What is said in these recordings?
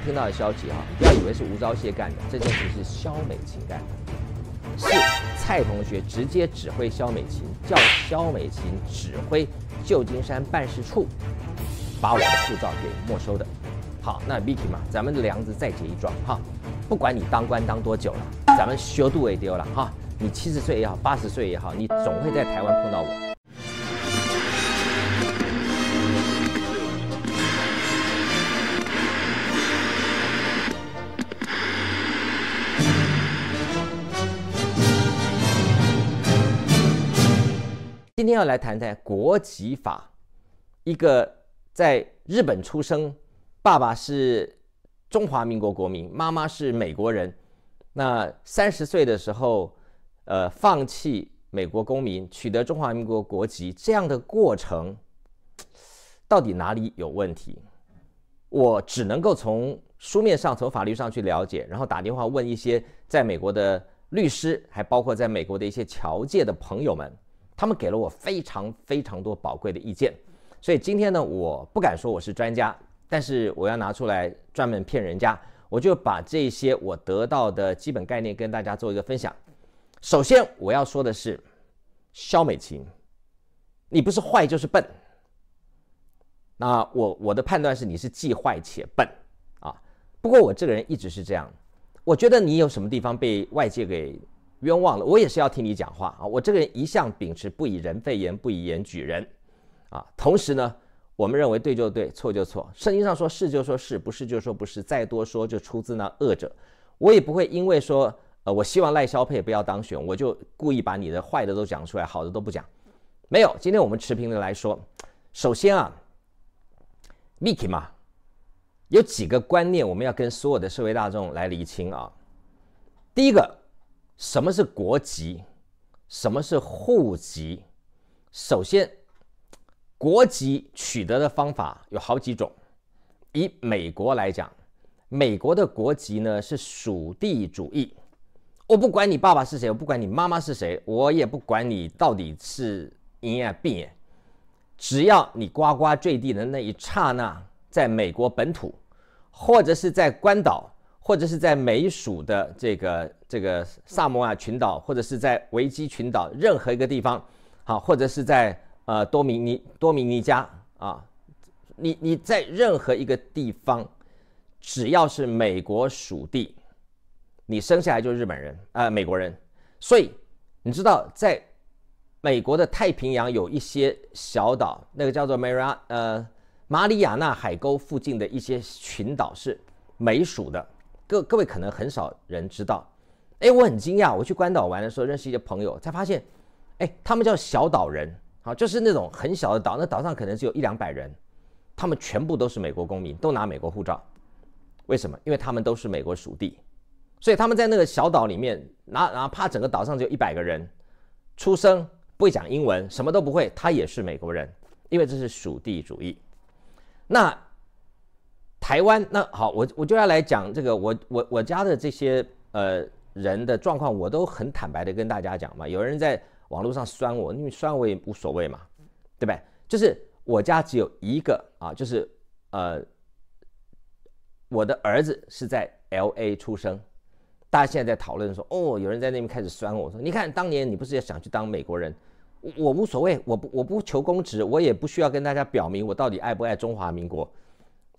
听到的消息哈，不要以为是吴钊燮干的，这件事是肖美琴干的，是蔡同学直接指挥肖美琴，叫肖美琴指挥旧金山办事处把我的护照给没收的。好，那 Vicky 嘛，咱们的梁子再结一桩哈，不管你当官当多久了，咱们学也丢了哈，你七十岁也好，八十岁也好，你总会在台湾碰到我。今天要来谈谈国籍法。一个在日本出生，爸爸是中华民国国民，妈妈是美国人。那三十岁的时候，呃，放弃美国公民，取得中华民国国籍，这样的过程到底哪里有问题？我只能够从书面上、从法律上去了解，然后打电话问一些在美国的律师，还包括在美国的一些侨界的朋友们。他们给了我非常非常多宝贵的意见，所以今天呢，我不敢说我是专家，但是我要拿出来专门骗人家，我就把这些我得到的基本概念跟大家做一个分享。首先我要说的是，肖美琴，你不是坏就是笨。那我我的判断是你是既坏且笨啊。不过我这个人一直是这样，我觉得你有什么地方被外界给。冤枉了，我也是要听你讲话啊！我这个人一向秉持不以人废言，不以言举人，啊，同时呢，我们认为对就对，错就错。圣经上说，是就说是不是就说不是，再多说就出自那恶者。我也不会因为说，呃，我希望赖萧佩不要当选，我就故意把你的坏的都讲出来，好的都不讲。没有，今天我们持平的来说，首先啊，m i Mickey 嘛，有几个观念我们要跟所有的社会大众来厘清啊。第一个。什么是国籍？什么是户籍？首先，国籍取得的方法有好几种。以美国来讲，美国的国籍呢是属地主义。我不管你爸爸是谁，我不管你妈妈是谁，我也不管你到底是因眼病，只要你呱呱坠地的那一刹那，在美国本土，或者是在关岛。或者是在美属的这个这个萨摩亚群岛，或者是在维基群岛任何一个地方，好，或者是在呃多米尼多米尼加啊，你你在任何一个地方，只要是美国属地，你生下来就是日本人啊美国人。所以你知道，在美国的太平洋有一些小岛，那个叫做马里亚呃马里亚纳海沟附近的一些群岛是美属的。各各位可能很少人知道，哎，我很惊讶，我去关岛玩的时候认识一些朋友，才发现，哎，他们叫小岛人，好，就是那种很小的岛，那岛上可能只有一两百人，他们全部都是美国公民，都拿美国护照，为什么？因为他们都是美国属地，所以他们在那个小岛里面，哪，哪怕整个岛上只有一百个人，出生不会讲英文，什么都不会，他也是美国人，因为这是属地主义。那。台湾那好，我我就要来讲这个，我我我家的这些呃人的状况，我都很坦白的跟大家讲嘛。有人在网络上酸我，因为酸我也无所谓嘛，对吧？就是我家只有一个啊，就是呃我的儿子是在 L A 出生。大家现在在讨论说，哦，有人在那边开始酸我，说你看，当年你不是也想去当美国人？我我无所谓，我不我不求公职，我也不需要跟大家表明我到底爱不爱中华民国。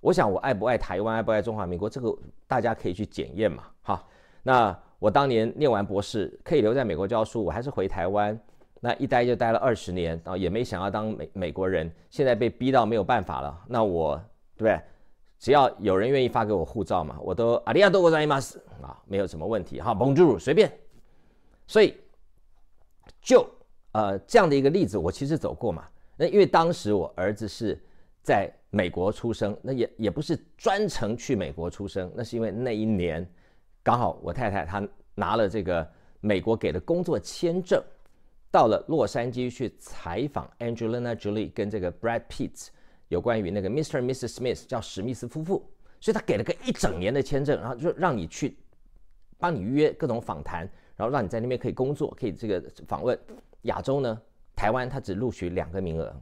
我想，我爱不爱台湾，爱不爱中华民国，这个大家可以去检验嘛，哈。那我当年念完博士，可以留在美国教书，我还是回台湾，那一待就待了二十年，然后也没想要当美美国人，现在被逼到没有办法了，那我对，只要有人愿意发给我护照嘛，我都阿利亚多国在伊马斯啊，没有什么问题，哈，甭住，随便。所以，就呃这样的一个例子，我其实走过嘛，那因为当时我儿子是。在美国出生，那也也不是专程去美国出生，那是因为那一年刚好我太太她拿了这个美国给的工作签证，到了洛杉矶去采访 Angelina Jolie 跟这个 Brad Pitt 有关于那个 Mr. Mrs. Smith 叫史密斯夫妇，所以他给了个一整年的签证，然后就让你去帮你预约各种访谈，然后让你在那边可以工作，可以这个访问亚洲呢，台湾他只录取两个名额。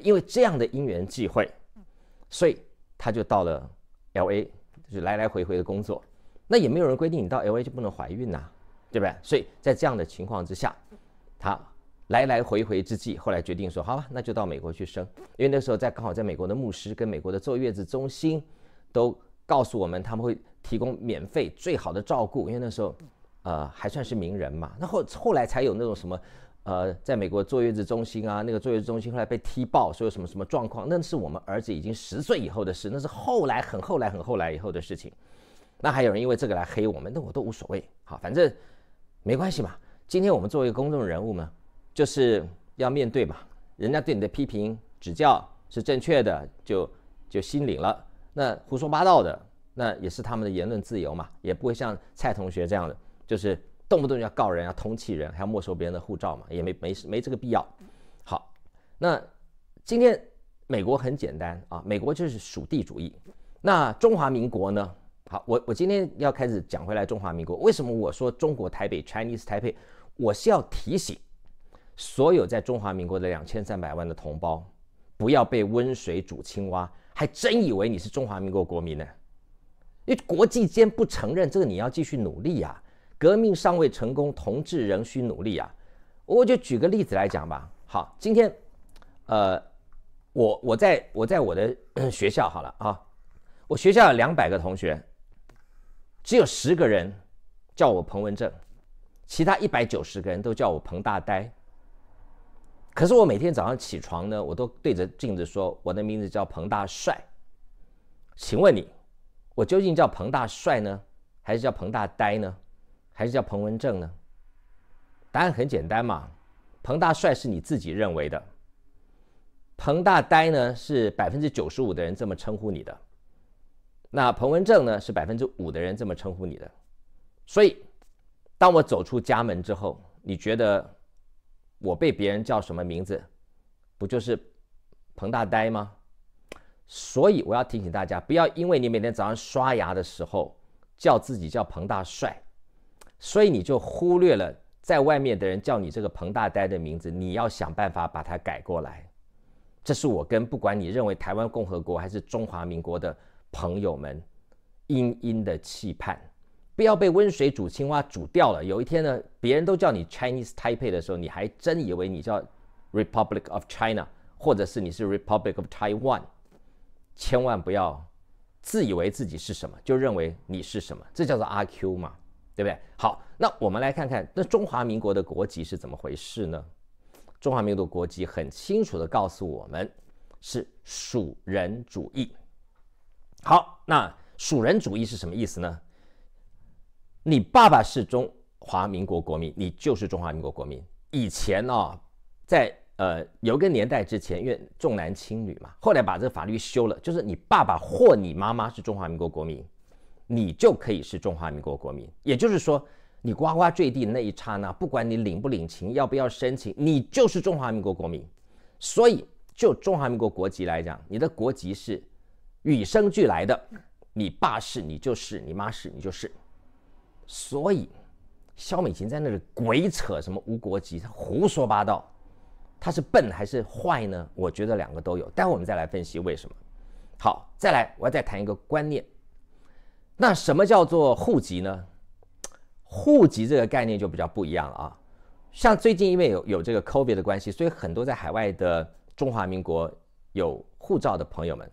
因为这样的因缘际会，所以他就到了 L A，就是来来回回的工作。那也没有人规定你到 L A 就不能怀孕呐，对不对？所以在这样的情况之下，他来来回回之际，后来决定说，好吧，那就到美国去生。因为那时候在刚好在美国的牧师跟美国的坐月子中心都告诉我们，他们会提供免费最好的照顾。因为那时候，呃，还算是名人嘛。那后后来才有那种什么。呃，在美国坐月子中心啊，那个坐月子中心后来被踢爆，说有什么什么状况，那是我们儿子已经十岁以后的事，那是后来很后来很后来以后的事情。那还有人因为这个来黑我们，那我都无所谓，好，反正没关系嘛。今天我们作为一个公众人物呢，就是要面对嘛，人家对你的批评指教是正确的，就就心领了。那胡说八道的，那也是他们的言论自由嘛，也不会像蔡同学这样的，就是。动不动就要告人啊，通缉人，还要没收别人的护照嘛？也没没没这个必要。好，那今天美国很简单啊，美国就是属地主义。那中华民国呢？好，我我今天要开始讲回来中华民国。为什么我说中国台北 Chinese t a i p e 我是要提醒所有在中华民国的两千三百万的同胞，不要被温水煮青蛙，还真以为你是中华民国国民呢？因为国际间不承认这个，你要继续努力呀。革命尚未成功，同志仍需努力啊！我就举个例子来讲吧。好，今天，呃，我我在我在我的 学校好了啊，我学校有两百个同学，只有十个人叫我彭文正，其他一百九十个人都叫我彭大呆。可是我每天早上起床呢，我都对着镜子说我的名字叫彭大帅。请问你，我究竟叫彭大帅呢，还是叫彭大呆呢？还是叫彭文正呢？答案很简单嘛，彭大帅是你自己认为的，彭大呆呢是百分之九十五的人这么称呼你的，那彭文正呢是百分之五的人这么称呼你的。所以，当我走出家门之后，你觉得我被别人叫什么名字，不就是彭大呆吗？所以我要提醒大家，不要因为你每天早上刷牙的时候叫自己叫彭大帅。所以你就忽略了，在外面的人叫你这个彭大呆的名字，你要想办法把它改过来。这是我跟不管你认为台湾共和国还是中华民国的朋友们殷殷的期盼，不要被温水煮青蛙煮掉了。有一天呢，别人都叫你 Chinese Taipei 的时候，你还真以为你叫 Republic of China，或者是你是 Republic of Taiwan。千万不要自以为自己是什么，就认为你是什么，这叫做阿 Q 嘛。对不对？好，那我们来看看，那中华民国的国籍是怎么回事呢？中华民国国籍很清楚的告诉我们，是属人主义。好，那属人主义是什么意思呢？你爸爸是中华民国国民，你就是中华民国国民。以前啊，在呃有个年代之前，因为重男轻女嘛，后来把这个法律修了，就是你爸爸或你妈妈是中华民国国民。你就可以是中华民国国民，也就是说，你呱呱坠地那一刹那，不管你领不领情，要不要申请，你就是中华民国国民。所以，就中华民国国籍来讲，你的国籍是与生俱来的，你爸是你就是，你妈是你就。是所以，肖美琴在那里鬼扯什么无国籍，她胡说八道，他是笨还是坏呢？我觉得两个都有。待会我们再来分析为什么。好，再来，我要再谈一个观念。那什么叫做户籍呢？户籍这个概念就比较不一样了啊。像最近因为有有这个 COVID 的关系，所以很多在海外的中华民国有护照的朋友们，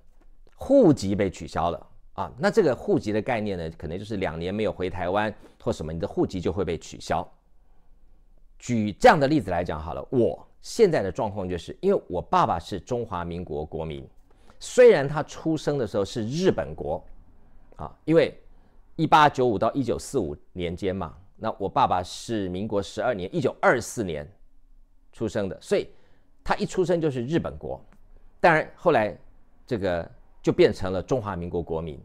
户籍被取消了啊。那这个户籍的概念呢，可能就是两年没有回台湾或什么，你的户籍就会被取消。举这样的例子来讲好了，我现在的状况就是因为我爸爸是中华民国国民，虽然他出生的时候是日本国。啊，因为一八九五到一九四五年间嘛，那我爸爸是民国十二年一九二四年出生的，所以他一出生就是日本国，当然后来这个就变成了中华民国国民。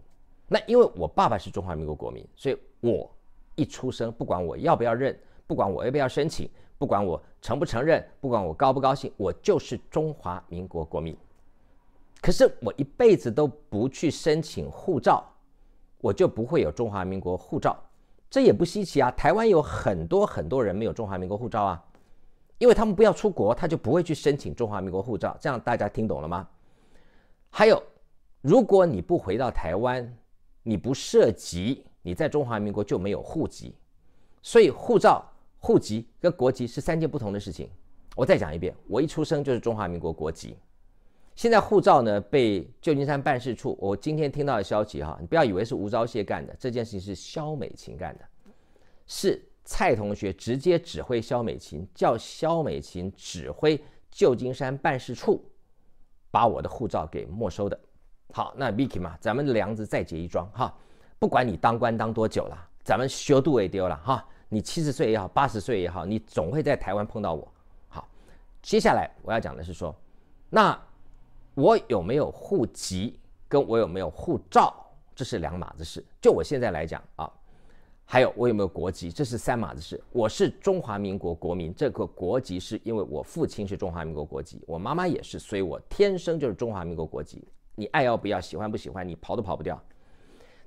那因为我爸爸是中华民国国民，所以我一出生，不管我要不要认，不管我要不要申请，不管我承不承认，不管我高不高兴，我就是中华民国国民。可是我一辈子都不去申请护照。我就不会有中华民国护照，这也不稀奇啊。台湾有很多很多人没有中华民国护照啊，因为他们不要出国，他就不会去申请中华民国护照。这样大家听懂了吗？还有，如果你不回到台湾，你不涉及你在中华民国就没有户籍，所以护照、户籍跟国籍是三件不同的事情。我再讲一遍，我一出生就是中华民国国籍。现在护照呢被旧金山办事处，我今天听到的消息哈，你不要以为是吴钊燮干的，这件事情是肖美琴干的，是蔡同学直接指挥肖美琴，叫肖美琴指挥旧金山办事处把我的护照给没收的。好，那 Vicky 嘛，咱们梁子再结一桩哈，不管你当官当多久了，咱们修度也丢了哈，你七十岁也好，八十岁也好，你总会在台湾碰到我。好，接下来我要讲的是说，那。我有没有户籍，跟我有没有护照，这是两码子事。就我现在来讲啊，还有我有没有国籍，这是三码子事。我是中华民国国民，这个国籍是因为我父亲是中华民国国籍，我妈妈也是，所以我天生就是中华民国国籍。你爱要不要，喜欢不喜欢，你跑都跑不掉。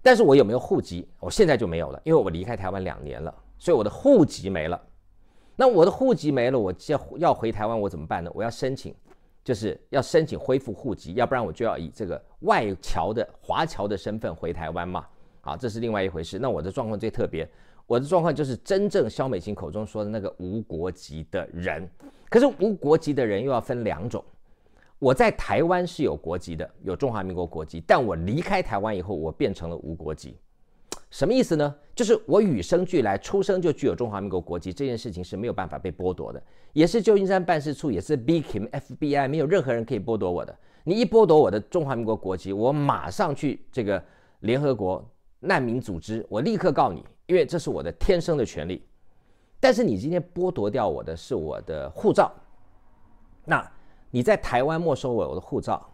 但是我有没有户籍，我现在就没有了，因为我离开台湾两年了，所以我的户籍没了。那我的户籍没了，我接要回台湾，我怎么办呢？我要申请。就是要申请恢复户籍，要不然我就要以这个外侨的华侨的身份回台湾嘛。啊，这是另外一回事。那我的状况最特别，我的状况就是真正肖美琴口中说的那个无国籍的人。可是无国籍的人又要分两种，我在台湾是有国籍的，有中华民国国籍，但我离开台湾以后，我变成了无国籍。什么意思呢？就是我与生俱来，出生就具有中华民国国籍这件事情是没有办法被剥夺的，也是旧金山办事处，也是 B K I F B I，没有任何人可以剥夺我的。你一剥夺我的中华民国国籍，我马上去这个联合国难民组织，我立刻告你，因为这是我的天生的权利。但是你今天剥夺掉我的是我的护照，那你在台湾没收我我的护照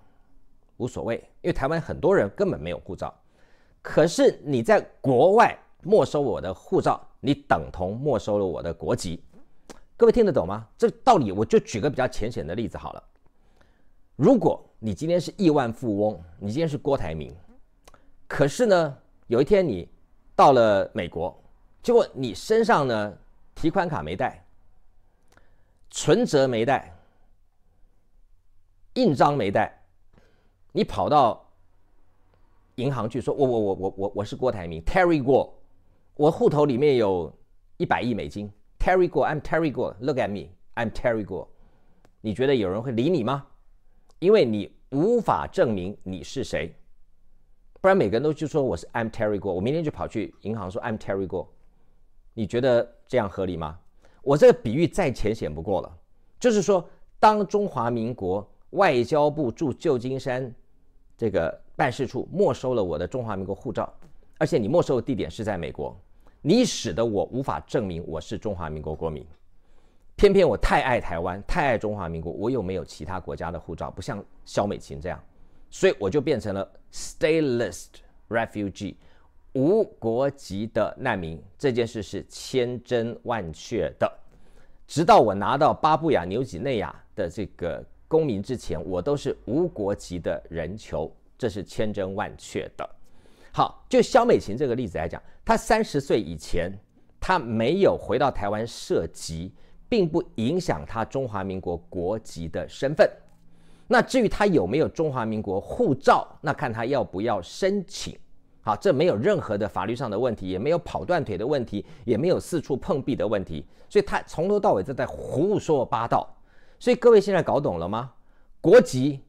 无所谓，因为台湾很多人根本没有护照。可是你在国外没收我的护照，你等同没收了我的国籍。各位听得懂吗？这道理我就举个比较浅显的例子好了。如果你今天是亿万富翁，你今天是郭台铭，可是呢，有一天你到了美国，结果你身上呢，提款卡没带，存折没带，印章没带，你跑到。银行去说，我我我我我我是郭台铭，Terry Guo，我户头里面有一百亿美金，Terry Guo，I'm Terry Guo，Look at me，I'm Terry Guo，你觉得有人会理你吗？因为你无法证明你是谁，不然每个人都去说我是 I'm Terry Guo，我明天就跑去银行说 I'm Terry Guo，你觉得这样合理吗？我这个比喻再浅显不过了，就是说当中华民国外交部驻旧金山这个。办事处没收了我的中华民国护照，而且你没收的地点是在美国，你使得我无法证明我是中华民国国民。偏偏我太爱台湾，太爱中华民国，我又没有其他国家的护照，不像肖美琴这样，所以我就变成了 stateless refugee，无国籍的难民。这件事是千真万确的，直到我拿到巴布亚纽几内亚的这个公民之前，我都是无国籍的人球。这是千真万确的。好，就肖美琴这个例子来讲，她三十岁以前，她没有回到台湾涉及，并不影响她中华民国国籍的身份。那至于她有没有中华民国护照，那看她要不要申请。好，这没有任何的法律上的问题，也没有跑断腿的问题，也没有四处碰壁的问题。所以她从头到尾都在胡说八道。所以各位现在搞懂了吗？国籍。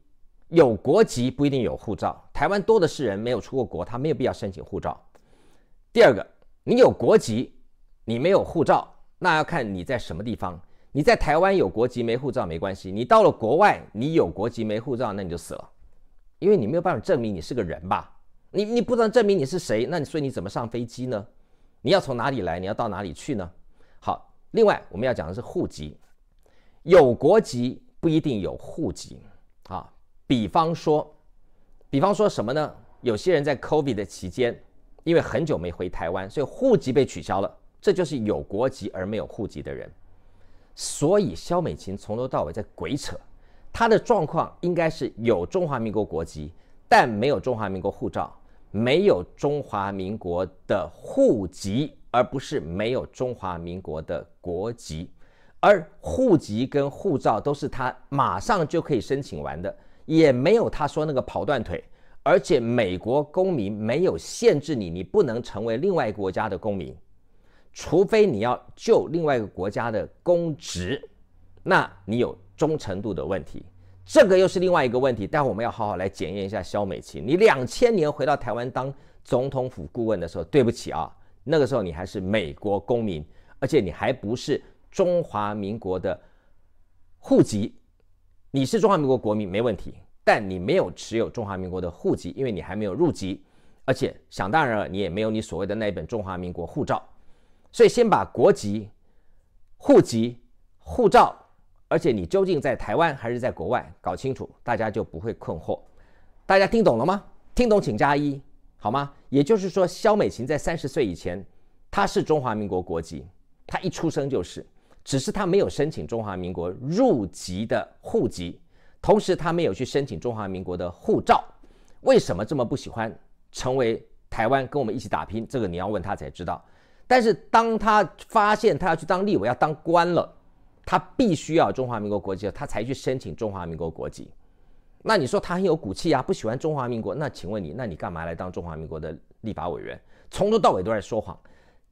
有国籍不一定有护照。台湾多的是人没有出过国，他没有必要申请护照。第二个，你有国籍，你没有护照，那要看你在什么地方。你在台湾有国籍没护照没关系，你到了国外，你有国籍没护照，那你就死了，因为你没有办法证明你是个人吧？你你不能证明你是谁，那你说你怎么上飞机呢？你要从哪里来？你要到哪里去呢？好，另外我们要讲的是户籍，有国籍不一定有户籍啊。比方说，比方说什么呢？有些人在 COVID 的期间，因为很久没回台湾，所以户籍被取消了。这就是有国籍而没有户籍的人。所以，肖美琴从头到尾在鬼扯。她的状况应该是有中华民国国籍，但没有中华民国护照，没有中华民国的户籍，而不是没有中华民国的国籍。而户籍跟护照都是她马上就可以申请完的。也没有他说那个跑断腿，而且美国公民没有限制你，你不能成为另外一个国家的公民，除非你要就另外一个国家的公职，那你有忠诚度的问题，这个又是另外一个问题。待会我们要好好来检验一下肖美琴，你两千年回到台湾当总统府顾问的时候，对不起啊，那个时候你还是美国公民，而且你还不是中华民国的户籍。你是中华民国国民没问题，但你没有持有中华民国的户籍，因为你还没有入籍，而且想当然了，你也没有你所谓的那一本中华民国护照，所以先把国籍、户籍、护照，而且你究竟在台湾还是在国外搞清楚，大家就不会困惑。大家听懂了吗？听懂请加一，好吗？也就是说，肖美琴在三十岁以前，她是中华民国国籍，她一出生就是。只是他没有申请中华民国入籍的户籍，同时他没有去申请中华民国的护照。为什么这么不喜欢成为台湾跟我们一起打拼？这个你要问他才知道。但是当他发现他要去当立委要当官了，他必须要中华民国国籍，他才去申请中华民国国籍。那你说他很有骨气啊？不喜欢中华民国？那请问你，那你干嘛来当中华民国的立法委员？从头到尾都在说谎，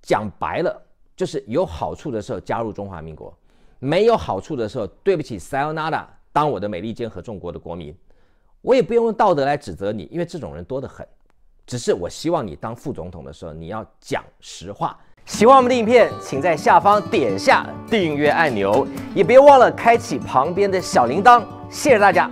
讲白了。就是有好处的时候加入中华民国，没有好处的时候对不起塞 a r a 当我的美利坚合众国的国民，我也不用用道德来指责你，因为这种人多得很。只是我希望你当副总统的时候，你要讲实话。喜欢我们的影片，请在下方点下订阅按钮，也别忘了开启旁边的小铃铛。谢谢大家。